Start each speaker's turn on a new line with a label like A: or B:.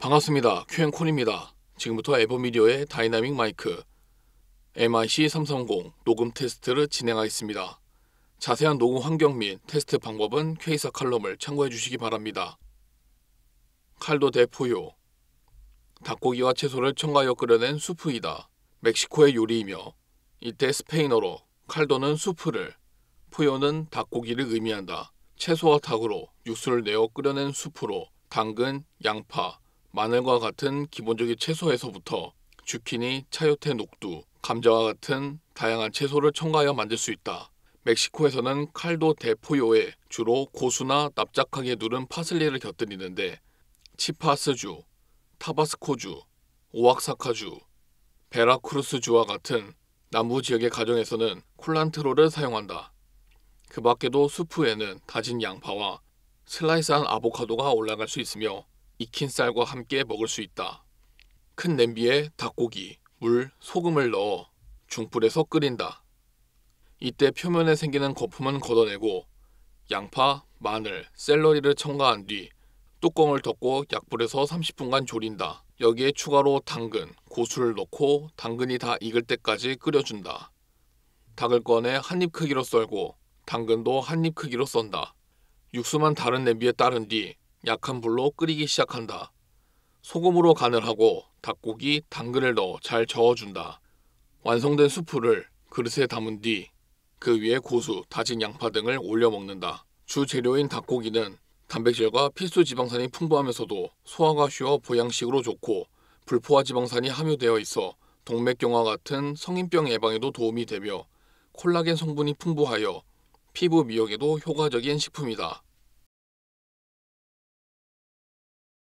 A: 반갑습니다. 큐앤콘입니다. 지금부터 에버미디어의 다이나믹 마이크 MIC330 녹음 테스트를 진행하겠습니다. 자세한 녹음 환경 및 테스트 방법은 케이사 칼럼을 참고해 주시기 바랍니다. 칼도 대포요 닭고기와 채소를 첨가하여 끓여낸 수프이다. 멕시코의 요리이며 이때 스페인어로 칼도는 수프를, 포요는 닭고기를 의미한다. 채소와 닭으로 육수를 내어 끓여낸 수프로 당근, 양파, 마늘과 같은 기본적인 채소에서부터 주키니, 차요테 녹두, 감자와 같은 다양한 채소를 첨가하여 만들 수 있다. 멕시코에서는 칼도 대포요에 주로 고수나 납작하게 누른 파슬리를 곁들이는데 치파스주, 타바스코주, 오악사카주, 베라크루스주와 같은 남부 지역의 가정에서는 콜란트로를 사용한다. 그 밖에도 수프에는 다진 양파와 슬라이스한 아보카도가 올라갈 수 있으며 익힌 쌀과 함께 먹을 수 있다. 큰 냄비에 닭고기, 물, 소금을 넣어 중불에서 끓인다. 이때 표면에 생기는 거품은 걷어내고 양파, 마늘, 샐러리를 첨가한 뒤 뚜껑을 덮고 약불에서 30분간 졸인다. 여기에 추가로 당근, 고수를 넣고 당근이 다 익을 때까지 끓여준다. 닭을 꺼내 한 입 크기로 썰고 당근도 한 입 크기로 썬다. 육수만 다른 냄비에 따른 뒤 약한 불로 끓이기 시작한다. 소금으로 간을 하고 닭고기, 당근을 넣어 잘 저어준다. 완성된 수프를 그릇에 담은 뒤 그 위에 고수, 다진 양파 등을 올려 먹는다. 주 재료인 닭고기는 단백질과 필수 지방산이 풍부하면서도 소화가 쉬워 보양식으로 좋고 불포화 지방산이 함유되어 있어 동맥경화 같은 성인병 예방에도 도움이 되며 콜라겐 성분이 풍부하여 피부 미용에도 효과적인 식품이다.